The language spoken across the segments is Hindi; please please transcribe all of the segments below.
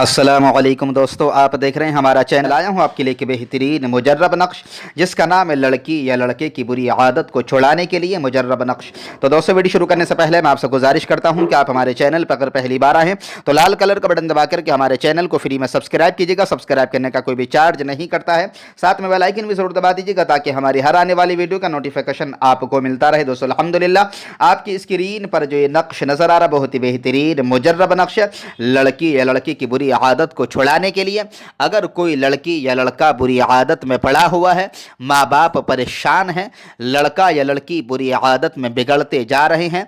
असलम दोस्तों आप देख रहे हैं हमारा चैनल आया हूँ आपके लिए कि बेहतरीन मुजर्रब नक्श जिसका नाम है लड़की या लड़के की बुरी आदत को छुड़ाने के लिए मुजरब नक्श तो दोस्तों वीडियो शुरू करने से पहले मैं आपसे गुजारिश करता हूँ कि आप हमारे चैनल पर अगर पहली बार आएँ तो लाल कलर का बटन दबा करके हमारे चैनल को फ्री में सब्सक्राइब कीजिएगा सब्सक्राइब करने का कोई भी चार्ज नहीं करता है साथ में बेलाइकिन भी ज़रूर दबा दीजिएगा ताकि हमारी हर आने वाली वीडियो का नोटिफिकेशन आपको मिलता रहे दोस्तों अलहमदिल्ला आपकी स्क्रीन पर जो ये नक्श नज़र आ रहा बहुत ही बेहतरीन मुजर्रब नक्श लड़की या लड़की की बुरी बुरी आदत को छुड़ाने के लिए अगर कोई लड़की या लड़का बुरी आदत में पड़ा हुआ है माँ बाप परेशान हैं लड़का या लड़की बुरी आदत में बिगड़ते जा रहे हैं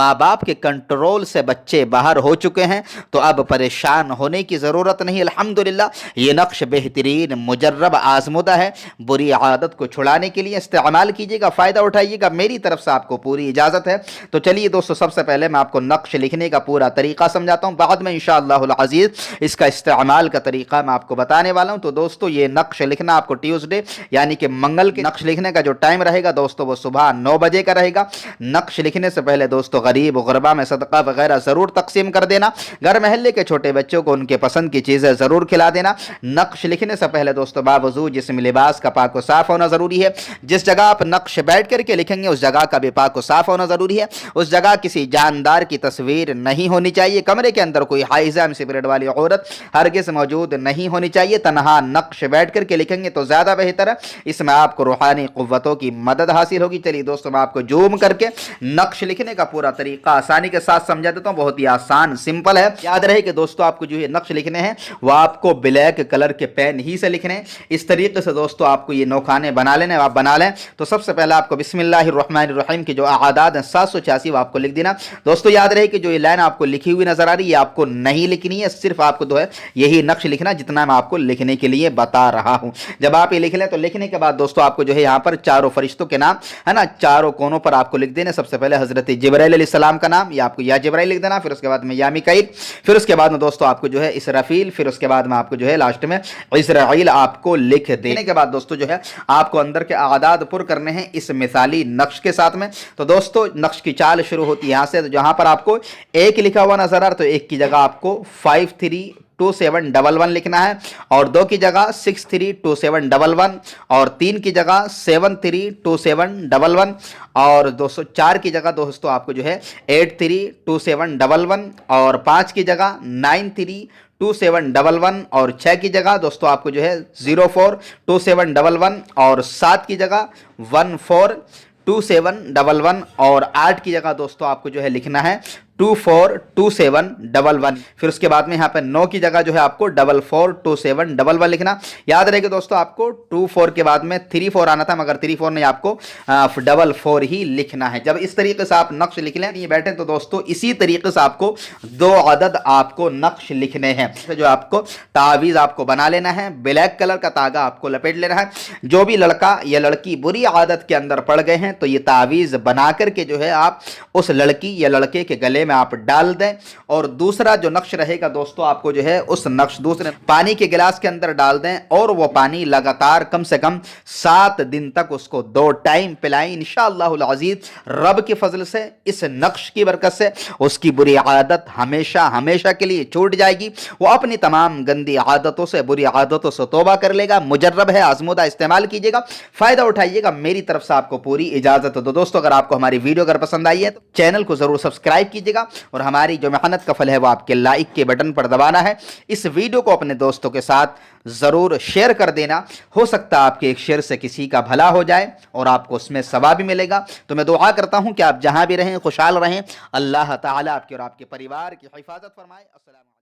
माँ बाप के कंट्रोल से बच्चे बाहर हो चुके हैं तो अब परेशान होने की ज़रूरत नहीं अलहमदिल्ला ये नक्श बेहतरीन मुजर्रब आजमुदा है बुरी आदत को छुड़ाने के लिए इस्तेमाल कीजिएगा फ़ायदा उठाइएगा मेरी तरफ से आपको पूरी इजाज़त है तो चलिए दोस्तों सबसे पहले मैं आपको नक्श लिखने का पूरा तरीका समझाता हूँ बाद में इन शाह इसका इस्तेमाल का तरीका मैं आपको बताने वाला हूँ तो दोस्तों ये नक्श लिखना आपको ट्यूसडे यानी कि मंगल के नक्श लिखने का जो टाइम रहेगा दोस्तों वो सुबह नौ बजे का रहेगा नक्श लिखने से पहले दोस्तों गरीब गरबा में सदका वगैरह ज़रूर तकसीम कर देना घर महल्ले के छोटे बच्चों को उनके पसंद की चीज़ें ज़रूर खिला देना नक्श लिखने से पहले दोस्तों बावजू जिसम लिबास का पाक साफ़ होना ज़रूरी है जिस जगह आप नक्श बैठ करके लिखेंगे उस जगह का भी पाक साफ़ होना ज़रूरी है उस जगह किसी जानदार की तस्वीर नहीं होनी चाहिए कमरे के अंदर कोई हाइजाम सिगरेट वाली और हर किस मौजूद नहीं होनी चाहिए तनहा नक्श बैठ करके लिखेंगे तो ज़्यादा बेहतर है इसमें आपको रूहानी क़वतों की मदद हासिल होगी चलिए दोस्तों मैं आपको जूम करके नक्श लिखने का पूरा तरीका आसानी के साथ समझा देता हूँ बहुत ही आसान सिंपल है याद रहे कि दोस्तों आपको जो ये नक्श लिखने हैं वह आपको ब्लैक कलर के पेन ही से लिखने इस तरीके से दोस्तों आपको ये नौखाने बना लेने आप बना लें तो सबसे पहले आपको बिस्मिल्लाम की जो आदाद है सात सौ छियासी आपको लिख देना दोस्तों याद रहे कि जो ये लाइन आपको लिखी हुई नजर आ रही है आपको नहीं लिखनी है सिर्फ आप आपको जो है यही नक्श लिखना जितना मैं आपको लिखने के लिए बता रहा हूं जब आप ये लिख लें तो लिखने के बाद दोस्तों आपको जो है यहां पर चारों फरिश्तों के नाम है ना चारों कोनों पर आपको लिख देने सबसे पहले हजरत जबराम का नाम या आपको या जबराइल लिख देना फिर उसके बाद में यामी कैद फिर उसके बाद में दोस्तों आपको जो है इस रफील फिर उसके बाद में आपको जो है लास्ट में इसराइल आपको लिख देने के बाद दोस्तों जो है आपको अंदर के आदाद पुर करने हैं इस मिसाली नक्श के साथ में तो दोस्तों नक्श की चाल शुरू होती है यहां से तो जहाँ पर आपको एक लिखा हुआ नजर आ रहा तो एक की जगह आपको five three two seven double one लिखना है और दो की जगह six three two seven double one और तीन की जगह seven three two seven double one और दो सौ चार की जगह दोस्तों आपको जो है eight three two seven double one और पाँच की जगह nine three two seven double one और छः की जगह दोस्तों आपको जो है zero four two seven double one और सात की जगह one four two seven double one और आठ की जगह दोस्तों आपको जो है लिखना है two four two seven double one फिर उसके बाद में यहाँ पे नौ की जगह जो है आपको double four two seven double one लिखना याद रहेगा दोस्तों आपको टू फोर के बाद में थ्री फोर आना था मगर थ्री फोर नहीं आपको डबल फोर ही लिखना है जब इस तरीके से आप नक्श लिख लें ये बैठे तो दोस्तों इसी तरीके से आपको दो आदद आपको नक्श लिखने हैं जो आपको तावीज़ आपको बना लेना है ब्लैक कलर का तागा आपको लपेट लेना है जो भी लड़का या लड़की बुरी आदत के अंदर पड़ गए हैं तो ये तावीज़ बना करके जो है आप उस लड़की या लड़के के गले में आप डाल दें और दूसरा जो नक्श रहेगा दोस्तों आपको जो है उस नक्श दूसरे पानी के गिलास के अंदर डाल दें और वो पानी लगातार कम से कम सात दिन तक उसको दो टाइम पिलाएं इन शजीज रब के फजल से इस नक्श की बरकत से उसकी बुरी आदत हमेशा हमेशा के लिए छूट जाएगी वो अपनी तमाम गंदी आदतों से बुरी आदतों से तोबा कर लेगा मुजरब है आजमुदा इस्तेमाल कीजिएगा फ़ायदा उठाइएगा मेरी तरफ से आपको पूरी इजाज़त दो तो दोस्तों अगर आपको हमारी वीडियो अगर पसंद आई है तो चैनल को ज़रूर सब्सक्राइब कीजिएगा करिएगा और हमारी जो मेहनत का फल है वो आपके लाइक के बटन पर दबाना है इस वीडियो को अपने दोस्तों के साथ ज़रूर शेयर कर देना हो सकता है आपके एक शेयर से किसी का भला हो जाए और आपको उसमें सवा भी मिलेगा तो मैं दुआ करता हूँ कि आप जहाँ भी रहें खुशहाल रहें अल्लाह ताली आपके और आपके परिवार की हिफाजत फरमाए असल